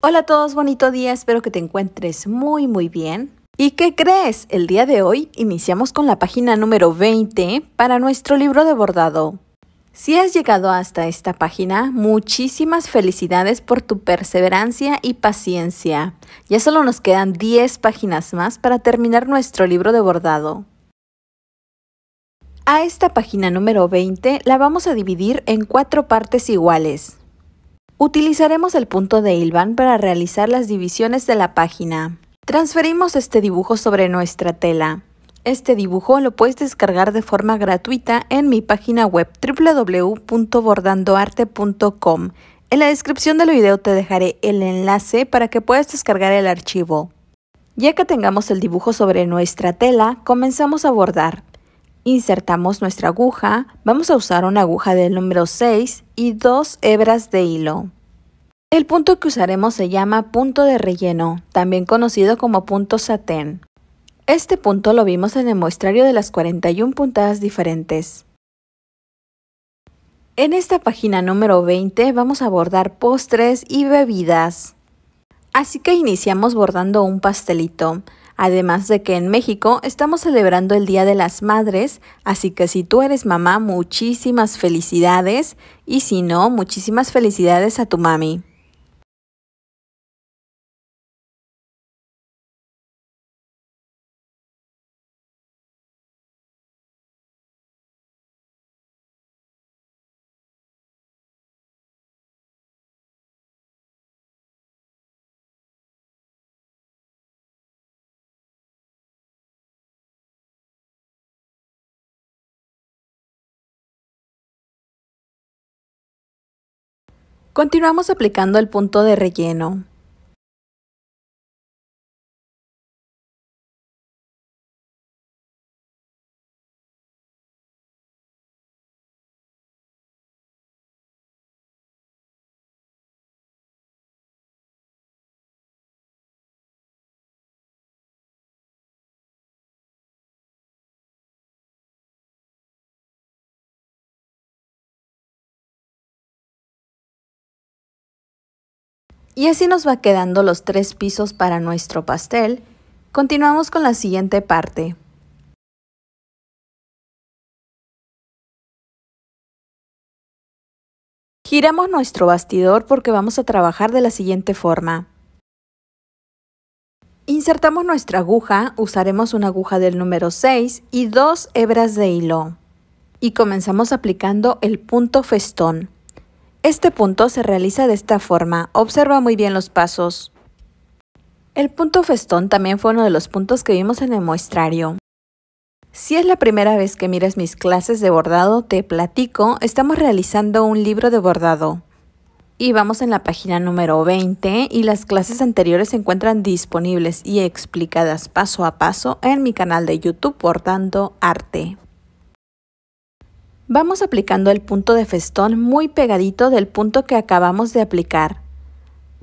Hola a todos, bonito día, espero que te encuentres muy muy bien. ¿Y qué crees? El día de hoy iniciamos con la página número 20 para nuestro libro de bordado. Si has llegado hasta esta página, muchísimas felicidades por tu perseverancia y paciencia. Ya solo nos quedan 10 páginas más para terminar nuestro libro de bordado. A esta página número 20 la vamos a dividir en cuatro partes iguales. Utilizaremos el punto de Ilvan para realizar las divisiones de la página. Transferimos este dibujo sobre nuestra tela. Este dibujo lo puedes descargar de forma gratuita en mi página web www.bordandoarte.com. En la descripción del video te dejaré el enlace para que puedas descargar el archivo. Ya que tengamos el dibujo sobre nuestra tela, comenzamos a bordar. Insertamos nuestra aguja, vamos a usar una aguja del número 6 y dos hebras de hilo. El punto que usaremos se llama punto de relleno, también conocido como punto satén. Este punto lo vimos en el muestrario de las 41 puntadas diferentes. En esta página número 20 vamos a bordar postres y bebidas. Así que iniciamos bordando un pastelito. Además de que en México estamos celebrando el Día de las Madres, así que si tú eres mamá, muchísimas felicidades y si no, muchísimas felicidades a tu mami. Continuamos aplicando el punto de relleno. Y así nos va quedando los tres pisos para nuestro pastel. Continuamos con la siguiente parte. Giramos nuestro bastidor porque vamos a trabajar de la siguiente forma. Insertamos nuestra aguja, usaremos una aguja del número 6 y dos hebras de hilo. Y comenzamos aplicando el punto festón. Este punto se realiza de esta forma, observa muy bien los pasos. El punto festón también fue uno de los puntos que vimos en el muestrario. Si es la primera vez que miras mis clases de bordado, te platico, estamos realizando un libro de bordado. Y vamos en la página número 20 y las clases anteriores se encuentran disponibles y explicadas paso a paso en mi canal de YouTube Bordando Arte. Vamos aplicando el punto de festón muy pegadito del punto que acabamos de aplicar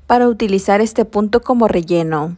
para utilizar este punto como relleno.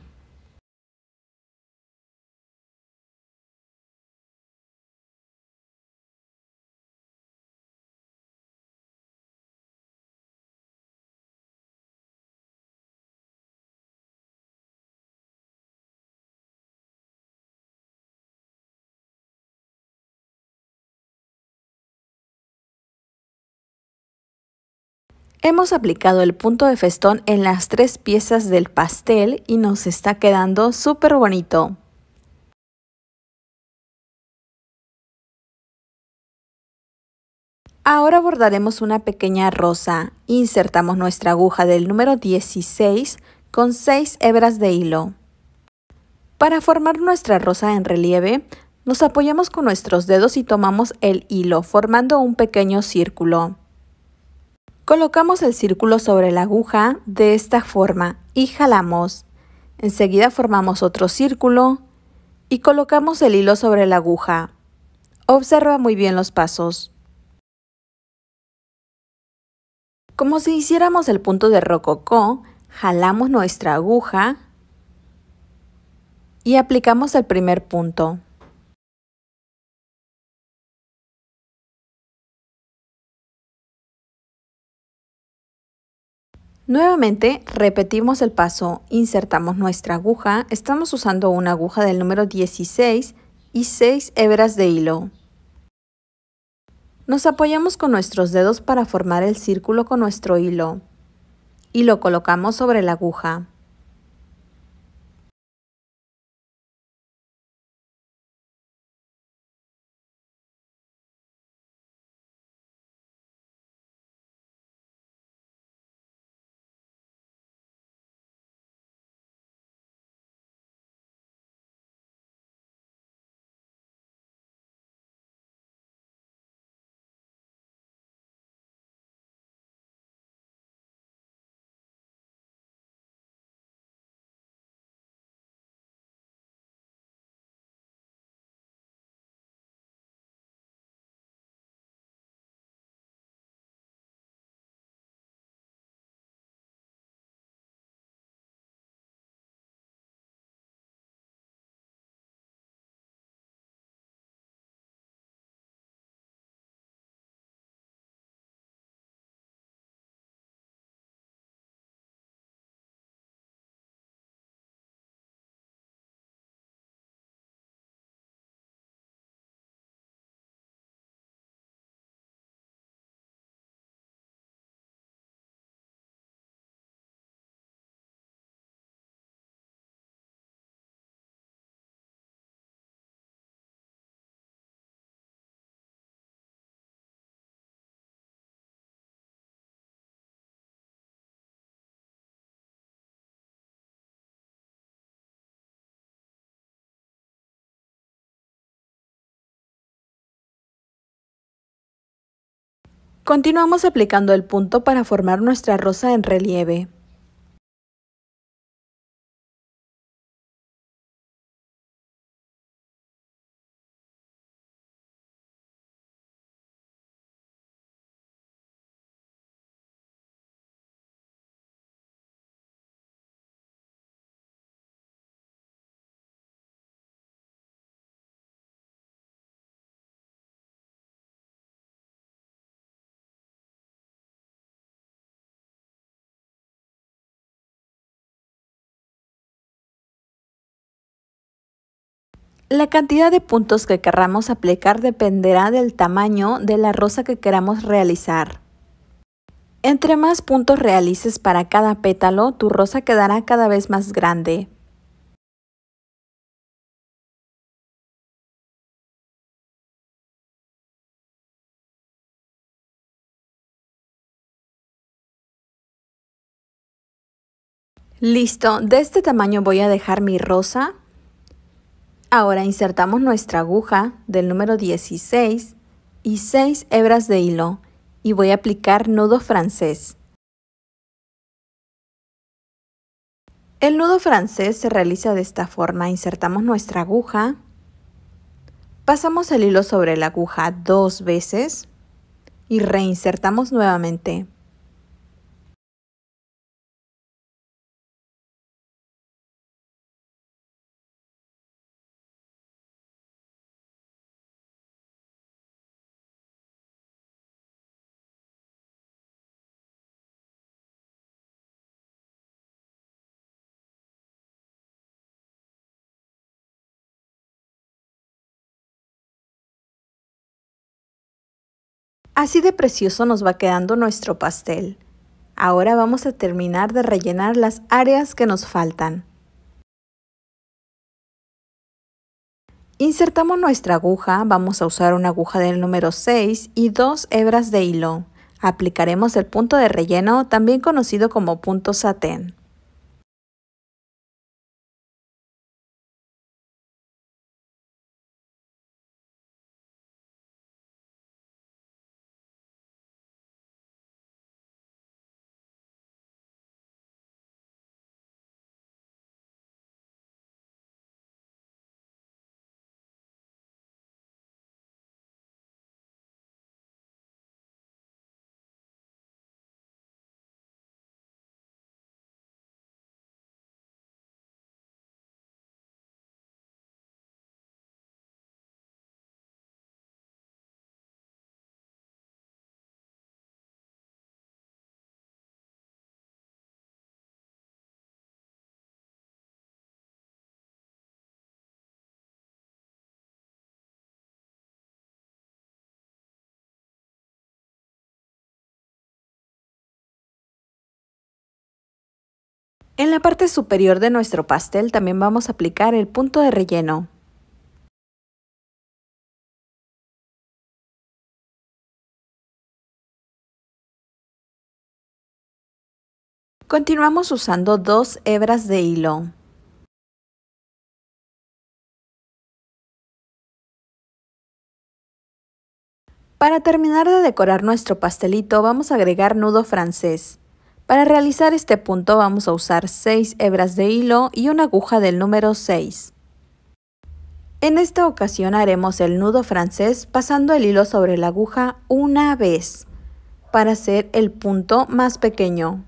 Hemos aplicado el punto de festón en las tres piezas del pastel y nos está quedando súper bonito. Ahora bordaremos una pequeña rosa. Insertamos nuestra aguja del número 16 con 6 hebras de hilo. Para formar nuestra rosa en relieve, nos apoyamos con nuestros dedos y tomamos el hilo formando un pequeño círculo. Colocamos el círculo sobre la aguja de esta forma y jalamos. Enseguida formamos otro círculo y colocamos el hilo sobre la aguja. Observa muy bien los pasos. Como si hiciéramos el punto de rococó, jalamos nuestra aguja y aplicamos el primer punto. Nuevamente repetimos el paso, insertamos nuestra aguja, estamos usando una aguja del número 16 y 6 hebras de hilo. Nos apoyamos con nuestros dedos para formar el círculo con nuestro hilo y lo colocamos sobre la aguja. Continuamos aplicando el punto para formar nuestra rosa en relieve. La cantidad de puntos que querramos aplicar dependerá del tamaño de la rosa que queramos realizar. Entre más puntos realices para cada pétalo, tu rosa quedará cada vez más grande. Listo, de este tamaño voy a dejar mi rosa Ahora insertamos nuestra aguja del número 16 y 6 hebras de hilo y voy a aplicar nudo francés. El nudo francés se realiza de esta forma. Insertamos nuestra aguja, pasamos el hilo sobre la aguja dos veces y reinsertamos nuevamente. Así de precioso nos va quedando nuestro pastel. Ahora vamos a terminar de rellenar las áreas que nos faltan. Insertamos nuestra aguja, vamos a usar una aguja del número 6 y dos hebras de hilo. Aplicaremos el punto de relleno, también conocido como punto satén. En la parte superior de nuestro pastel también vamos a aplicar el punto de relleno. Continuamos usando dos hebras de hilo. Para terminar de decorar nuestro pastelito vamos a agregar nudo francés. Para realizar este punto vamos a usar 6 hebras de hilo y una aguja del número 6. En esta ocasión haremos el nudo francés pasando el hilo sobre la aguja una vez para hacer el punto más pequeño.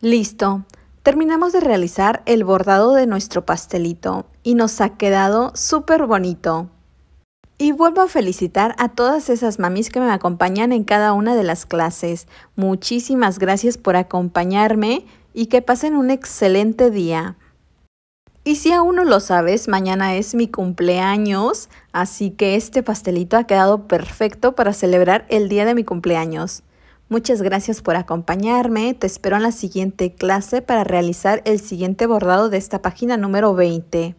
Listo. Terminamos de realizar el bordado de nuestro pastelito y nos ha quedado súper bonito. Y vuelvo a felicitar a todas esas mamis que me acompañan en cada una de las clases. Muchísimas gracias por acompañarme y que pasen un excelente día. Y si aún no lo sabes, mañana es mi cumpleaños, así que este pastelito ha quedado perfecto para celebrar el día de mi cumpleaños. Muchas gracias por acompañarme. Te espero en la siguiente clase para realizar el siguiente bordado de esta página número 20.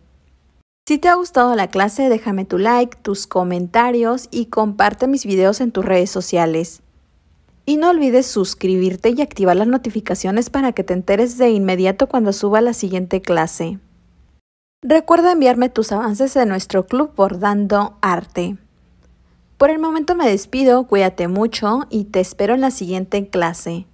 Si te ha gustado la clase, déjame tu like, tus comentarios y comparte mis videos en tus redes sociales. Y no olvides suscribirte y activar las notificaciones para que te enteres de inmediato cuando suba la siguiente clase. Recuerda enviarme tus avances de nuestro club Bordando Arte. Por el momento me despido, cuídate mucho y te espero en la siguiente clase.